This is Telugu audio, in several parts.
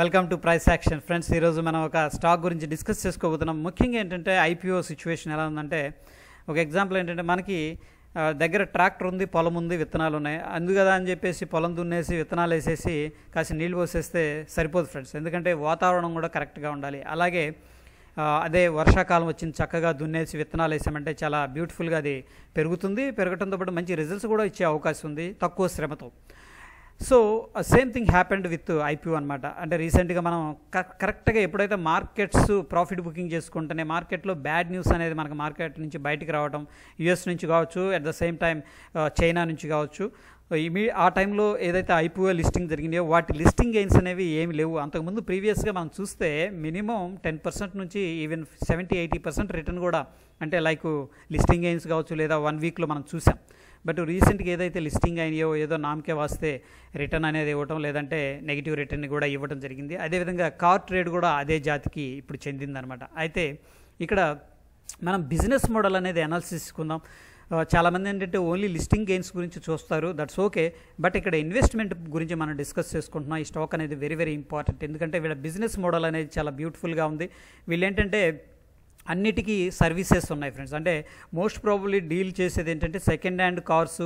welcome to price action friends ఈరోజు మనం ఒక స్టాక్ గురించి డిస్కస్ చేసుకోబోతున్నాం ముఖ్యంగా ఏంటంటే ఐపీఓ సిచ్యువేషన్ ఎలా ఉందంటే ఒక ఎగ్జాంపుల్ ఏంటంటే మనకి దగ్గర ట్రాక్టర్ ఉంది పొలం ఉంది విత్తనాలు ఉన్నాయి అందు కదా అని చెప్పేసి పొలం దున్నేసి విత్తనాలు వేసేసి కాసి నీళ్ళు పోసేస్తే సరిపోదు ఫ్రెండ్స్ ఎందుకంటే వాతావరణం కూడా కరెక్ట్గా ఉండాలి అలాగే అదే వర్షాకాలం వచ్చింది చక్కగా దున్నేసి విత్తనాలు వేసామంటే చాలా బ్యూటిఫుల్గా అది పెరుగుతుంది పెరగటంతో పాటు మంచి రిజల్ట్స్ కూడా ఇచ్చే అవకాశం ఉంది తక్కువ శ్రమతో so same thing happened with IPO అనమాట అంటే రీసెంట్గా మనం కరెక్ట్గా ఎప్పుడైతే మార్కెట్స్ ప్రాఫిట్ బుకింగ్ చేసుకుంటేనే మార్కెట్లో బ్యాడ్ న్యూస్ అనేది మనకు మార్కెట్ నుంచి బయటికి రావడం యుఎస్ నుంచి కావచ్చు at the same time China నుంచి కావచ్చు uh, ఇమీ ఆ టైంలో ఏదైతే ఐపీఓ లిస్టింగ్ జరిగిందో వాటి లిస్టింగ్ గెయిన్స్ అనేవి ఏమి లేవు అంతకుముందు ప్రీవియస్గా మనం చూస్తే మినిమం టెన్ పర్సెంట్ నుంచి even seventy eighty percent return కూడా అంటే లైక్ లిస్టింగ్ గెయిన్స్ కావచ్చు లేదా వన్ వీక్లో మనం చూసాం బట్ రీసెంట్గా ఏదైతే లిస్టింగ్ అయినాయో ఏదో నామకే వాస్తే రిటర్న్ అనేది ఇవ్వటం లేదంటే నెగిటివ్ రిటర్న్ కూడా ఇవ్వడం జరిగింది అదేవిధంగా కార్ ట్రేడ్ కూడా అదే జాతికి ఇప్పుడు చెందిందనమాట అయితే ఇక్కడ మనం బిజినెస్ మోడల్ అనేది అనాలిసిస్ కొందాం చాలామంది ఏంటంటే ఓన్లీ లిస్టింగ్ గెయిన్స్ గురించి చూస్తారు దట్స్ ఓకే బట్ ఇక్కడ ఇన్వెస్ట్మెంట్ గురించి మనం డిస్కస్ చేసుకుంటున్నాం ఈ స్టాక్ అనేది వెరీ వెరీ ఇంపార్టెంట్ ఎందుకంటే వీళ్ళ బిజినెస్ మోడల్ అనేది చాలా బ్యూటిఫుల్గా ఉంది వీళ్ళు ఏంటంటే అన్నిటికీ సర్వీసెస్ ఉన్నాయి ఫ్రెండ్స్ అంటే మోస్ట్ ప్రాబబ్లీ డీల్ చేసేది ఏంటంటే second hand cars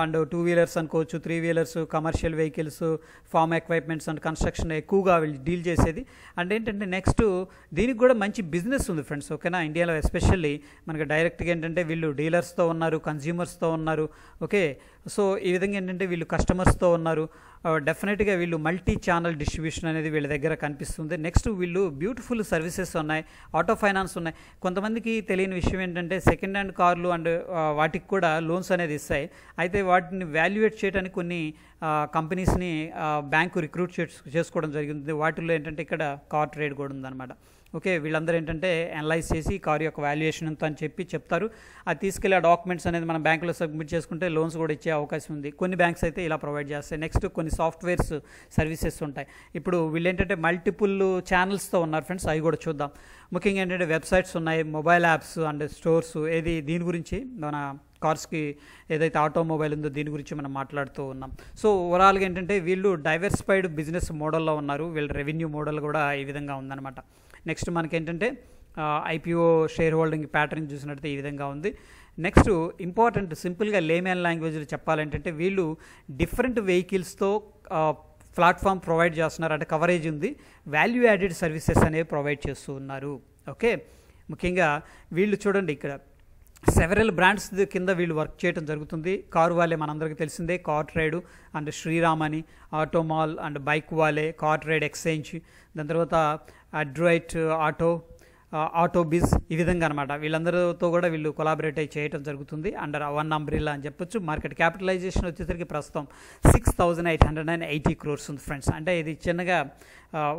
and two wheelers అనుకోవచ్చు three wheelers commercial vehicles farm equipments and construction ఎక్కువగా వీళ్ళు డీల్ చేసేది అండ్ ఏంటంటే నెక్స్ట్ దీనికి కూడా మంచి బిజినెస్ ఉంది ఫ్రెండ్స్ ఓకేనా ఇండియాలో ఎస్పెషల్లీ మనకి డైరెక్ట్గా ఏంటంటే వీళ్ళు డీలర్స్తో ఉన్నారు కన్జ్యూమర్స్తో ఉన్నారు ఓకే సో ఈ విధంగా ఏంటంటే వీళ్ళు కస్టమర్స్తో ఉన్నారు డెఫినెట్గా uh, వీళ్ళు మల్టీ ఛానల్ డిస్ట్రిబ్యూషన్ అనేది వీళ్ళ దగ్గర కనిపిస్తుంది నెక్స్ట్ వీళ్ళు బ్యూటిఫుల్ సర్వీసెస్ ఉన్నాయి ఆటో ఫైనాన్స్ ఉన్నాయి కొంతమందికి తెలియని విషయం ఏంటంటే సెకండ్ హ్యాండ్ కార్లు అండ్ uh, వాటికి కూడా లోన్స్ అనేది ఇస్తాయి అయితే వాటిని వాల్యుయేట్ చేయడానికి కొన్ని కంపెనీస్ని బ్యాంకు రిక్రూట్ చేసుకోవడం జరిగింది వాటిల్లో ఏంటంటే ఇక్కడ కార్ ట్రేడ్ కూడా ఉందన్నమాట ఓకే వీళ్ళందరూ ఏంటంటే అనలైజ్ చేసి కారు యొక్క వాల్యుయేషన్ ఎంత అని చెప్పి చెప్తారు అది తీసుకెళ్ళి ఆ డాక్యుమెంట్స్ అనేది మనం బ్యాంకులో సబ్మిట్ చేసుకుంటే లోన్స్ కూడా ఇచ్చే అవకాశం ఉంది కొన్ని బ్యాంక్స్ అయితే ఇలా ప్రొవైడ్ చేస్తాయి నెక్స్ట్ కొన్ని సాఫ్ట్వేర్స్ సర్వీసెస్ ఉంటాయి ఇప్పుడు వీళ్ళు ఏంటంటే మల్టిపుల్ ఛానల్స్తో ఉన్నారు ఫ్రెండ్స్ అవి కూడా చూద్దాం ముఖ్యంగా ఏంటంటే వెబ్సైట్స్ ఉన్నాయి మొబైల్ యాప్స్ అండ్ స్టోర్స్ ఏది దీని గురించి మన కార్స్కి ఏదైతే ఆటోమొబైల్ ఉందో దీని గురించి మనం మాట్లాడుతూ ఉన్నాం సో ఓవరాల్గా ఏంటంటే వీళ్ళు డైవర్సిఫైడ్ బిజినెస్ మోడల్లో ఉన్నారు వీళ్ళ రెవెన్యూ మోడల్ కూడా ఈ విధంగా ఉందన్నమాట నెక్స్ట్ మనకేంటంటే ఐపీఓ షేర్ హోల్డింగ్ ప్యాటర్న్ చూసినట్టయితే ఈ విధంగా ఉంది నెక్స్ట్ ఇంపార్టెంట్ సింపుల్గా లేమెన్ లాంగ్వేజ్లో చెప్పాలంటే వీళ్ళు డిఫరెంట్ వెహికల్స్తో ప్లాట్ఫామ్ ప్రొవైడ్ చేస్తున్నారు అంటే కవరేజ్ ఉంది వాల్యూ యాడెడ్ సర్వీసెస్ అనేవి ప్రొవైడ్ చేస్తూ ఉన్నారు ఓకే ముఖ్యంగా వీళ్ళు చూడండి ఇక్కడ సెవెరల్ బ్రాండ్స్ కింద వీళ్ళు వర్క్ చేయడం జరుగుతుంది కారు వాళ్ళే మనందరికీ తెలిసిందే కార్ ట్రేడ్ అండ్ శ్రీరామ్ అని ఆటోమాల్ అండ్ బైక్ వాళ్ళే కార్ ట్రేడ్ ఎక్స్చేంజ్ దాని తర్వాత అడ్రైట్ ఆటో ఆటో బిజ్ ఈ విధంగా అనమాట వీళ్ళందరితో కూడా వీళ్ళు కొలాబరేట్ అయి చేయటం జరుగుతుంది అండర్ వన్ అంబ్రిల్లా అని చెప్పొచ్చు మార్కెట్ క్యాపిటలైజేషన్ వచ్చేసరికి ప్రస్తుతం six thousand eight hundred and eighty crores ఉంది ఫ్రెండ్స్ అంటే ఇది చిన్నగా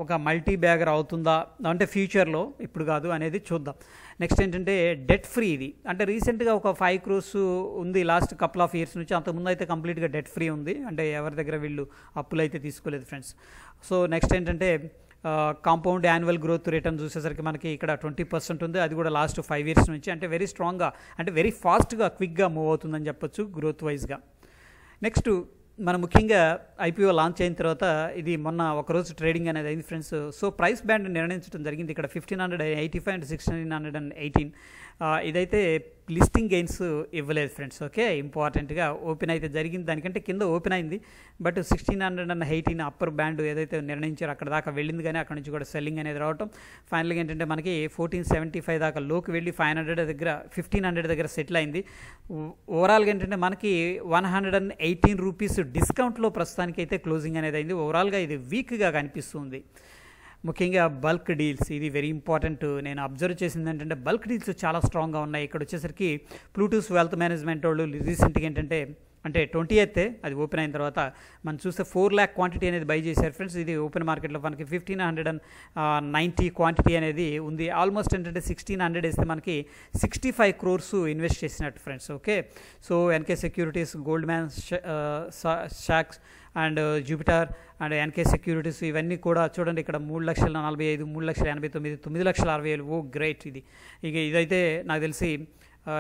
ఒక మల్టీ బ్యాగర్ అవుతుందా అంటే ఫ్యూచర్లో ఇప్పుడు కాదు అనేది చూద్దాం నెక్స్ట్ ఏంటంటే డెట్ ఫ్రీ ఇది అంటే రీసెంట్గా ఒక ఫైవ్ క్రోర్స్ ఉంది లాస్ట్ కపుల్ ఆఫ్ ఇయర్స్ నుంచి అంతకుముందు అయితే కంప్లీట్గా డెట్ ఫ్రీ ఉంది అంటే ఎవరి దగ్గర వీళ్ళు అప్పులు అయితే తీసుకోలేదు ఫ్రెండ్స్ సో నెక్స్ట్ ఏంటంటే కాంపౌండ్ యాన్యువల్ గ్రోత్ రేట్ అని చూసేసరికి మనకి ఇక్కడ ట్వంటీ పర్సెంట్ ఉంది అది కూడా లాస్ట్ ఫైవ్ ఇయర్స్ నుంచి అంటే వెరీ స్ట్రాంగ్గా అంటే వెరీ ఫాస్ట్గా క్విక్గా మూవ్ అవుతుందని చెప్పొచ్చు గ్రోత్ వైజ్గా నెక్స్ట్ మనం ముఖ్యంగా ఐపీఓ లాంచ్ అయిన తర్వాత ఇది మొన్న ఒకరోజు ట్రేడింగ్ అనేది అయింది ఫ్రెండ్స్ సో ప్రైస్ బ్యాండ్ నిర్ణయించడం జరిగింది ఇక్కడ fifteen hundred eighty five and sixteen hundred and eighteen ఇదైతే లిస్టింగ్ గెయిన్స్ ఇవ్వలేదు ఫ్రెండ్స్ ఓకే ఇంపార్టెంట్గా ఓపెన్ అయితే జరిగింది దానికంటే కింద ఓపెన్ అయింది but sixteen hundred and eighteen upper band ఏదైతే నిర్ణయించారో అక్కడ దాకా వెళ్ళింది కానీ అక్కడ నుంచి కూడా సెల్లింగ్ అనేది రావటం ఫైనల్గా ఏంటంటే మనకి ఫోర్టీన్ సెవెంటీ ఫైవ్ దాకా లోకి వెళ్ళి ఫైవ్ హండ్రెడ్ దగ్గర ఫిఫ్టీన్ హండ్రెడ్ దగ్గర సెటిల్ అయింది ఓవరాల్గా ఏంటంటే మనకి one hundred and eighteen rupees డిస్కౌంట్లో ప్రస్తుతానికి అయితే క్లోజింగ్ అనేది అయింది ఓవరాల్గా ఇది వీక్గా కనిపిస్తుంది ముఖ్యంగా బల్క్ డీల్స్ ఇది వెరీ ఇంపార్టెంట్ నేను అబ్జర్వ్ చేసింది ఏంటంటే బల్క్ డీల్స్ చాలా స్ట్రాంగ్గా ఉన్నాయి ఇక్కడ వచ్చేసరికి బ్లూటూత్ వెల్త్ మేనేజ్మెంట్ వాళ్ళు రీసెంట్గా ఏంటంటే అంటే ట్వంటీ ఎయిత్ అది ఓపెన్ అయిన తర్వాత మనం చూస్తే ఫోర్ ల్యాక్ క్వాంటిటీ అనేది బై చేశారు ఫ్రెండ్స్ ఇది ఓపెన్ మార్కెట్లో మనకి fifteen hundred and ninety quantity అనేది ఉంది ఆల్మోస్ట్ ఏంటంటే సిక్స్టీన్ హండ్రెడ్ వేస్తే మనకి సిక్స్టీ ఫైవ్ క్రోర్స్ ఇన్వెస్ట్ చేసినట్టు friends okay so NK securities Goldman షాక్స్ and Jupiter and NK securities ఇవన్నీ కూడా చూడండి ఇక్కడ మూడు లక్షల నలభై ఐదు మూడు లక్షల ఎనభై తొమ్మిది తొమ్మిది లక్షల అరవై ఏడు ఓ oh, గ్రేట్ ఇది ఇక ఇదైతే నాకు తెలిసి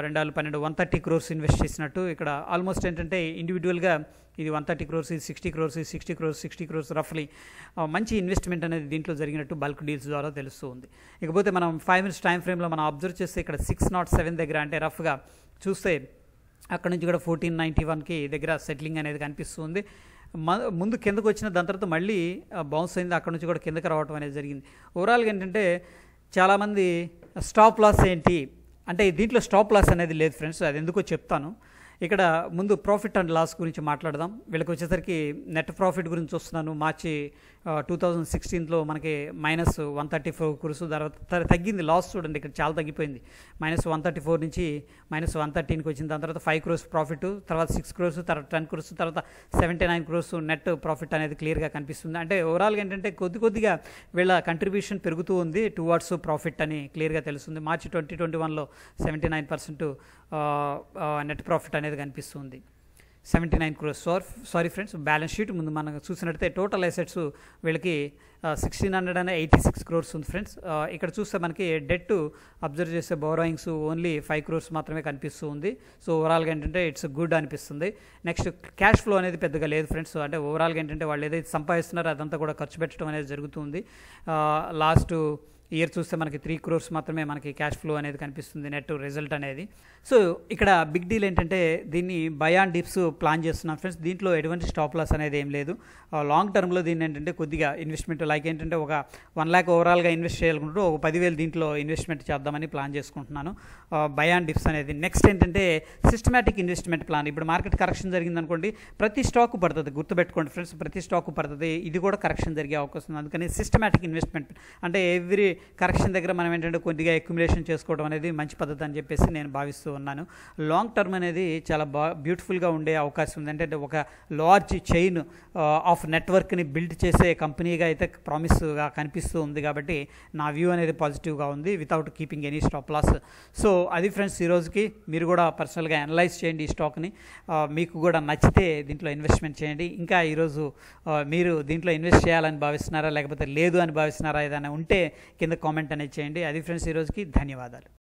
రెండు వేల పన్నెండు వన్ థర్టీ క్రోర్స్ ఇన్వెస్ట్ చేసినట్టు ఇక్కడ ఆల్మోస్ట్ ఏంటంటే ఇండివిజువల్గా ఇది వన్ థర్టీ క్రోర్స్ ఇది సిక్స్టీ క్రోర్స్ ఇది సిక్స్టీ క్రోర్స్ సిక్స్టీ క్రోర్స్ రఫ్లీ మంచి ఇన్వెస్ట్మెంట్ అనేది దీంట్లో జరిగినట్టు బల్క్ డీల్స్ ద్వారా తెలుస్తూ ఉంది ఇకపోతే మనం ఫైవ్ మినిట్స్ టైం ఫ్రేమ్లో మనం అబ్జర్వ్ చేస్తే ఇక్కడ సిక్స్ నాట్ సెవెన్ దగ్గర అంటే రఫ్గా చూస్తే అక్కడ నుంచి కూడా ఫోర్టీన్ నైంటీ వన్కి దగ్గర సెటిలింగ్ అనేది కనిపిస్తుంది ముందు కిందకు వచ్చిన దాని తర్వాత మళ్ళీ బౌన్స్ అయింది అక్కడ నుంచి కూడా కిందకి రావటం అనేది జరిగింది ఓవరాల్గా ఏంటంటే చాలామంది స్టాప్ లాస్ ఏంటి అంటే దీంట్లో స్టాప్ లాస్ అనేది లేదు ఫ్రెండ్స్ అది ఎందుకో చెప్తాను ఇక్కడ ముందు ప్రాఫిట్ అండ్ లాస్ గురించి మాట్లాడదాం వీళ్ళకి వచ్చేసరికి నెట్ ప్రాఫిట్ గురించి వస్తున్నాను మార్చి టూ థౌజండ్ సిక్స్టీన్లో మనకి మైనస్ వన్ థర్టీ ఫోర్ కురుసు తర్వాత తగ్గింది లాస్ చూడండి ఇక్కడ చాలా తగ్గిపోయింది మైనస్ వన్ థర్టీ ఫోర్ నుంచి మైనస్ వన్ థర్టీన్కి వచ్చిన దాని తర్వాత ఫైవ్ క్రోర్స్ ప్రాఫిట్ తర్వాత సిక్స్ క్రోర్స్ తర్వాత టెన్ క్రోర్స్ తర్వాత seventy nine crores net profit అనేది క్లియర్గా కనిపిస్తుంది అంటే ఓవరాల్గా ఏంటంటే కొద్ది కొద్దిగా వీళ్ళ కంట్రిబ్యూషన్ పెరుగుతూ ఉంది టువార్డ్స్ ప్రాఫిట్ అని క్లియర్గా తెలుస్తుంది మార్చి ట్వంటీ ట్వంటీ వన్లో seventy nine percent net profit అనేది కనిపిస్తుంది seventy nine crores sorry friends balance sheet ముందు మనం చూసినట్టయితే టోటల్ అసెట్స్ వీళ్ళకి sixteen hundred and eighty six crores ఉంది ఫ్రెండ్స్ ఇక్కడ చూస్తే మనకి డెట్ అబ్జర్వ్ చేసే బోరోయింగ్స్ ఓన్లీ ఫైవ్ క్రోర్స్ మాత్రమే కనిపిస్తూ ఉంది సో ఓవరాల్గా ఏంటంటే ఇట్స్ గుడ్ అనిపిస్తుంది నెక్స్ట్ క్యాష్ ఫ్లో అనేది పెద్దగా లేదు ఫ్రెండ్స్ అంటే ఓవరాల్గా ఏంటంటే వాళ్ళు ఏదైతే సంపాదిస్తున్నారో అదంతా కూడా ఖర్చు పెట్టడం అనేది జరుగుతుంది లాస్ట్ ఇయర్ చూస్తే మనకి త్రీ క్రోర్స్ మాత్రమే మనకి క్యాష్ ఫ్లో అనేది కనిపిస్తుంది నెట్ రిజల్ట్ అనేది సో ఇక్కడ బిగ్ డీల్ ఏంటంటే దీన్ని బయాన్ డిప్స్ ప్లాన్ చేస్తున్నాం ఫ్రెండ్స్ దీంట్లో ఎటువంటి స్టాప్ లాస్ అనేది ఏం లేదు లాంగ్ టర్మ్లో దీన్ని ఏంటంటే కొద్దిగా ఇన్వెస్ట్మెంట్ లైక్ ఏంటంటే ఒక వన్ ల్యాక్ ఓవరాల్గా ఇన్వెస్ట్ చేయాలనుకుంటూ ఒక పదివేలు దీంట్లో ఇన్వెస్ట్మెంట్ చేద్దామని ప్లాన్ చేసుకుంటున్నాను బయాన్ డిప్స్ అనేది నెక్స్ట్ ఏంటంటే సిస్టమేటిక్ ఇన్వెస్ట్మెంట్ ప్లాన్ ఇప్పుడు మార్కెట్ కరెక్షన్ జరిగింది అనుకోండి ప్రతి స్టాక్ పడుతుంది గుర్తుపెట్టుకోండి ఫ్రెండ్స్ ప్రతి స్టాక్ పడుతుంది ఇది కూడా కరెక్షన్ జరిగే అవకాశం ఉంది అందుకని సిస్టమేటిక్ ఇన్వెస్ట్మెంట్ అంటే ఎవ్రీ కరెక్షన్ దగ్గర మనం ఏంటంటే కొద్దిగా అక్యుములేషన్ చేసుకోవడం అనేది మంచి పద్ధతి అని చెప్పేసి నేను భావిస్తూ ఉన్నాను లాంగ్ టర్మ్ అనేది చాలా బా బ్యూటిఫుల్గా ఉండే అవకాశం ఉంది అంటే ఒక లార్జ్ చైన్ ఆఫ్ నెట్వర్క్ని బిల్డ్ చేసే కంపెనీగా అయితే ప్రామిస్గా కనిపిస్తూ ఉంది కాబట్టి నా వ్యూ అనేది పాజిటివ్గా ఉంది without keeping any stop loss so అది ఫ్రెండ్స్ ఈరోజుకి మీరు కూడా పర్సనల్గా అనలైజ్ చేయండి ఈ స్టాక్ని uh, మీకు కూడా నచ్చితే దీంట్లో ఇన్వెస్ట్మెంట్ చేయండి ఇంకా ఈరోజు uh, మీరు దీంట్లో ఇన్వెస్ట్ చేయాలని భావిస్తున్నారా లేకపోతే లేదు అని భావిస్తున్నారా ఏదైనా ఉంటే కింద కింద కామెంట్ అనేది చేయండి అది ఫ్రెండ్స్ ఈరోజుకి ధన్యవాదాలు